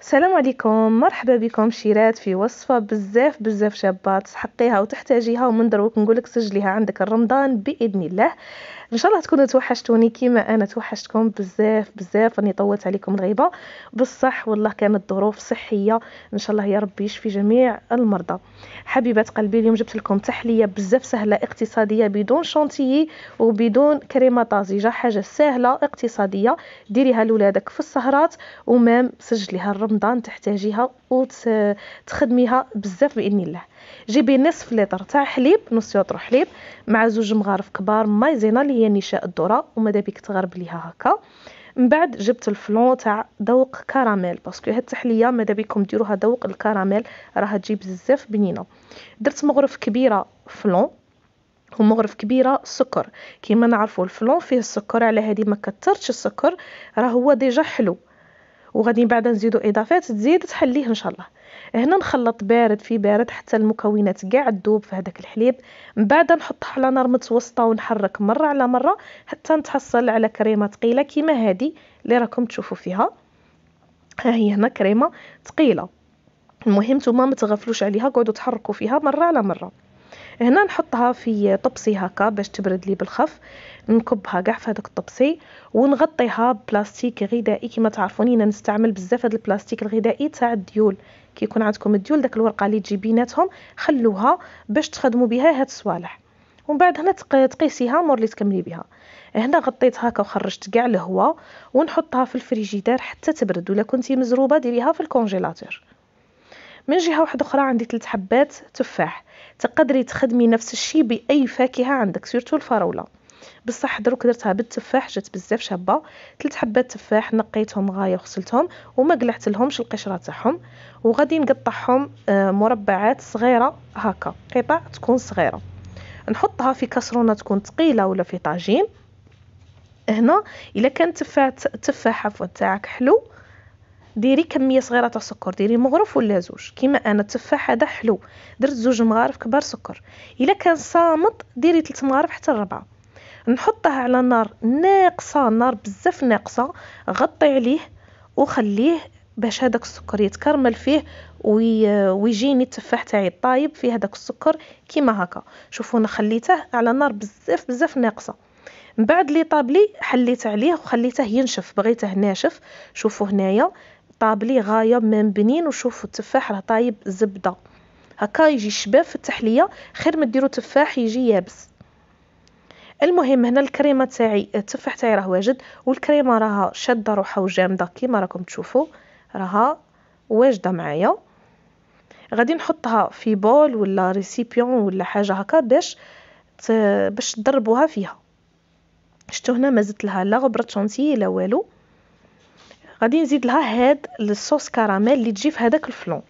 السلام عليكم مرحبا بكم شيرات في وصفه بزاف بزاف شابات تحقيها وتحتاجيها ومن دروك نقولك سجليها عندك رمضان باذن الله ان شاء الله تكونوا توحشتوني كيما انا توحشتكم بزاف بزاف راني طولت عليكم الغيبه بصح والله كانت ظروف صحيه ان شاء الله يا ربي يشفي جميع المرضى حبيبات قلبي اليوم جبت لكم تحليه بزاف سهله اقتصاديه بدون شونتيي وبدون كريمه طازجه حاجه سهله اقتصاديه ديريها لولادك في السهرات ومام سجليها رمضان تحتاجيها وتخدميها بزاف باذن الله جيبي نصف لتر تاع حليب نص لتر حليب مع زوج مغارف كبار مايزينا اللي هي نشاء الذره وماذا بيك تغربليها ليها هكا من بعد جبت الفلون تاع ذوق كراميل باسكو هاد التحليه ماذا بيكم ديروها ذوق الكراميل راها تجي بزاف بنينه درت مغرف كبيره فلون ومغرف كبيره سكر كيما نعرفوا الفلون فيه السكر على هذه ما كثرتش السكر راه هو ديجا حلو وغادي بعدا نزيدو اضافات تزيد تحليه ان شاء الله هنا نخلط بارد في بارد حتى المكونات كاع تذوب في هذاك الحليب من بعد نحطها على نار متوسطه ونحرك مره على مره حتى نتحصل على كريمه ثقيله كيما هذه اللي راكم تشوفوا فيها ها هي هنا كريمه ثقيله المهم نتوما ما تغفلوش عليها قعدوا تحركوا فيها مره على مره هنا نحطها في طبسي هكا باش تبرد لي بالخف نكبها كاع في هذاك الطبسي ونغطيها بلاستيك غذائي كما تعرفوني انا نستعمل بزاف هذا البلاستيك الغذائي تاع الديول كي يكون عندكم الديول داك الورقه اللي تجي بيناتهم خلوها باش تخدموا بها هاد الصوالح ومن بعد هنا تقيسيها مور اللي تكملي بها هنا غطيت هكا وخرجت كاع الهواء ونحطها في الفريجيدار حتى تبرد ولا كنتي مزروبه ديريها في الكونجيلاتور من جهه واحده اخرى عندي ثلاث حبات تفاح تقدري تخدمي نفس الشيء باي فاكهه عندك سيرتو الفراوله بصح دروك درتها بالتفاح جات بزاف شابه ثلاث حبات تفاح نقيتهم غايه وغسلتهم وما قلعت لهمش القشره تاعهم وغادي نقطعهم آه، مربعات صغيره هكا قطع تكون صغيره نحطها في كاسرونه تكون ثقيله ولا في طاجين هنا الا كان تفاح تفاح عفوا تاعك حلو ديري كميه صغيره تاع السكر ديري مغرف ولا زوج كيما انا التفاح هذا حلو درت زوج مغارف كبار سكر الا كان صامت ديري ثلاث مغارف حتى لربعه نحطه على نار ناقصه نار بزاف ناقصه غطي عليه وخليه باش هذاك السكر يتكرمل فيه ويجيني التفاح تاعي طايب في هذاك السكر كيما هكا شوفوا انا خليته على نار بزاف بزاف ناقصه من بعد لي طابلي حليت عليه وخليته ينشف بغيته ناشف شوفوا هنايا طابلي غايه مبنين وشوفوا التفاح راه طايب زبده هكا يجي شباب في التحليه خير ما ديروا تفاح يجي يابس المهم هنا الكريمه تاعي التفاح تاعي راه واجد والكريمه راها شاده روحها وجامده كيما راكم تشوفوا راها واجده معايا غادي نحطها في بول ولا ريسيبيون ولا حاجه هكا باش باش تضربوها فيها شفتوا هنا ما زدت لها لا غبره شونتي لا والو غادي نزيد لها هاد الصوص كراميل اللي تجي في هذاك الفلون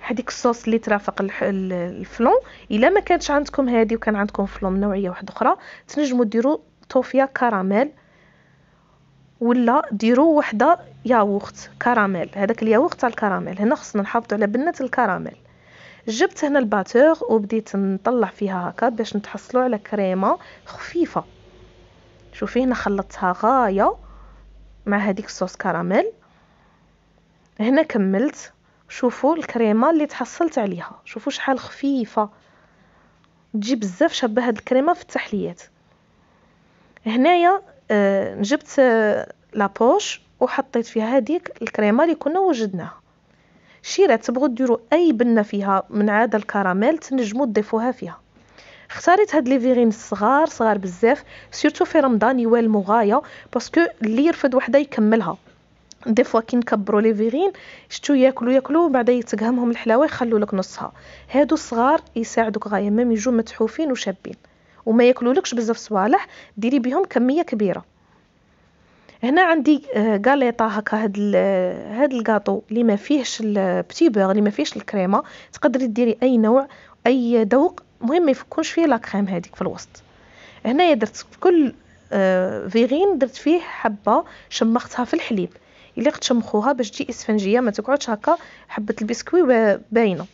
هذيك الصوص اللي ترافق الفلون الا ما كانتش عندكم هذه وكان عندكم فلون من نوعيه واحده اخرى تنجموا ديروا طوفيا كراميل ولا ديروا وحده ياوغت كراميل هذاك الياوغت تاع الكراميل هنا خصنا نحافظوا على بنه الكراميل جبت هنا الباتور وبديت نطلع فيها هكا باش نتحصلوا على كريمه خفيفه شوفي هنا خلطتها غايه مع هذيك الصوص كراميل هنا كملت شوفوا الكريمه اللي تحصلت عليها شوفوا شحال خفيفه تجي بزاف شابه هاد الكريمه في التحليات هنايا آه، جبت آه لابوش وحطيت فيها هذيك الكريمه اللي كنا وجدناها شيرات تبغوا ديروا اي بنه فيها من عاده الكراميل تنجموا تضيفوها فيها اختاريت هاد لي فيغين صغار بزاف سورتو في رمضان يوالمو غايه باسكو اللي يرفض وحده يكملها دي فوا كي نكبروا لي فيغين شتو ياكلوا ياكلوا بعدا يتقهمهم الحلاوه يخلوا لك نصها هادو الصغار يساعدوك غايه ميم يجوا متحوفين وشابين وما ياكلولكش بزاف صوالح ديري بهم كميه كبيره هنا عندي آه، غاليطه هكا هاد هاد الكاطو اللي ما فيهش البتي بوغ اللي ما فيهش الكريمه تقدري ديري اي نوع اي ذوق مهم ما يفكونش فيه لاكريم هذيك في الوسط هنايا درت في كل آه، فيغين درت فيه حبه شمختها في الحليب الا تشمخوها باش تجي اسفنجيه ما تقعدش هكا حبه البسكوي باينه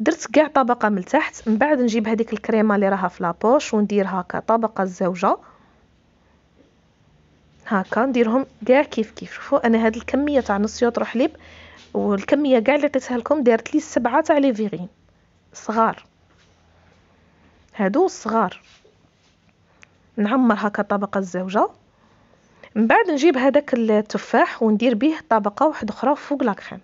درت كاع طبقه من تحت من بعد نجيب هذيك الكريمه اللي راها في لابوش ونديرها كطبقه الزوجه هكا نديرهم كاع كيف كيف شوفوا انا هاد الكميه تاع نص يطرح حليب والكميه كاع اللي عطيتها لكم دارت لي سبعه تاع لي فيغين صغار هادو صغار نعمر هكا طبقه الزوجه من بعد نجيب هذاك التفاح وندير به طبقه واحده اخرى فوق لاكخيم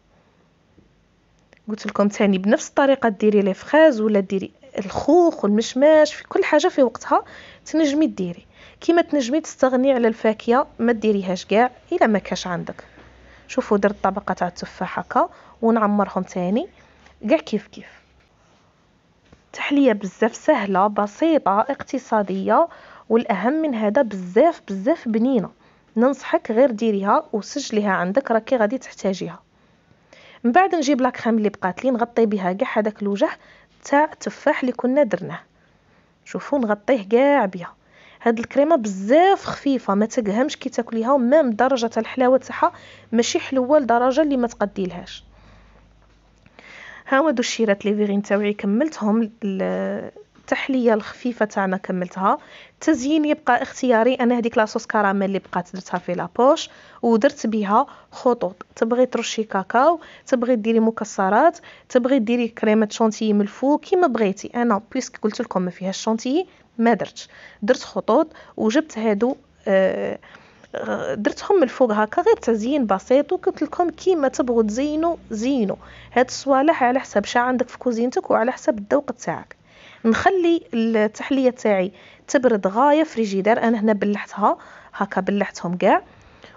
قلت لكم تاني بنفس الطريقه ديري لي فخاز ولا ديري الخوخ والمشماش في كل حاجه في وقتها تنجمي ديري كيما تنجمي تستغني على الفاكهه ما ديريهاش كاع الا ما كاش عندك شوفوا درت طبقه تاع التفاح هكا ونعمرهم تاني كاع كيف كيف تحليه بزاف سهله بسيطه اقتصاديه والاهم من هذا بزاف بزاف بنينه ننصحك غير ديريها وسجليها عندك راكي غادي تحتاجيها من بعد نجيب لا كريم اللي بقات لي نغطي بها كاع هذاك الوجه تاع التفاح اللي كنا درناه شوفوا نغطيه كاع بها هاد الكريمه بزاف خفيفه ما تقهمش كي تاكليها ومام درجه الحلاوه تاعها ماشي حلوه لدرجه اللي ما تقديلهاش ها دو الشيرات لي فيغين تاوعي كملتهم التحليه الخفيفه تاعنا كملتها التزيين يبقى اختياري انا هذيك لاصوص كراميل اللي بقات درتها في لابوش ودرت بها خطوط تبغي ترشي كاكاو تبغي ديري مكسرات تبغي ديري كريمه شونتيي من الفوق كيما بغيتي انا بويسك قلت لكم ما فيهاش شونتيي ما درتش درت خطوط وجبت هادو آه درتهم من الفوق هكا غير تزيين بسيط وقلت لكم كيما تبغوا تزينوا زينوا هاد الصوالح على حسب شا عندك في كوزينتك وعلى حسب الذوق تاعك نخلي التحليه تاعي تبرد غايه فريجيدار انا هنا بلحتها هكا بلحتهم كاع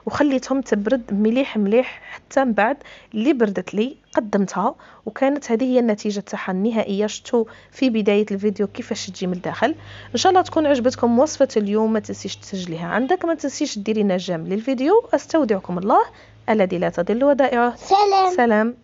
وخليتهم تبرد مليح مليح حتى من بعد اللي بردت لي قدمتها وكانت هذه هي النتيجه تاعها النهائيه شفتوا في بدايه الفيديو كيفاش تجي من الداخل ان شاء الله تكون عجبتكم وصفه اليوم ما تنسيش تسجليها عندك ما تنسيش ديري نجم للفيديو استودعكم الله الذي لا تضل ودائعه سلام سلام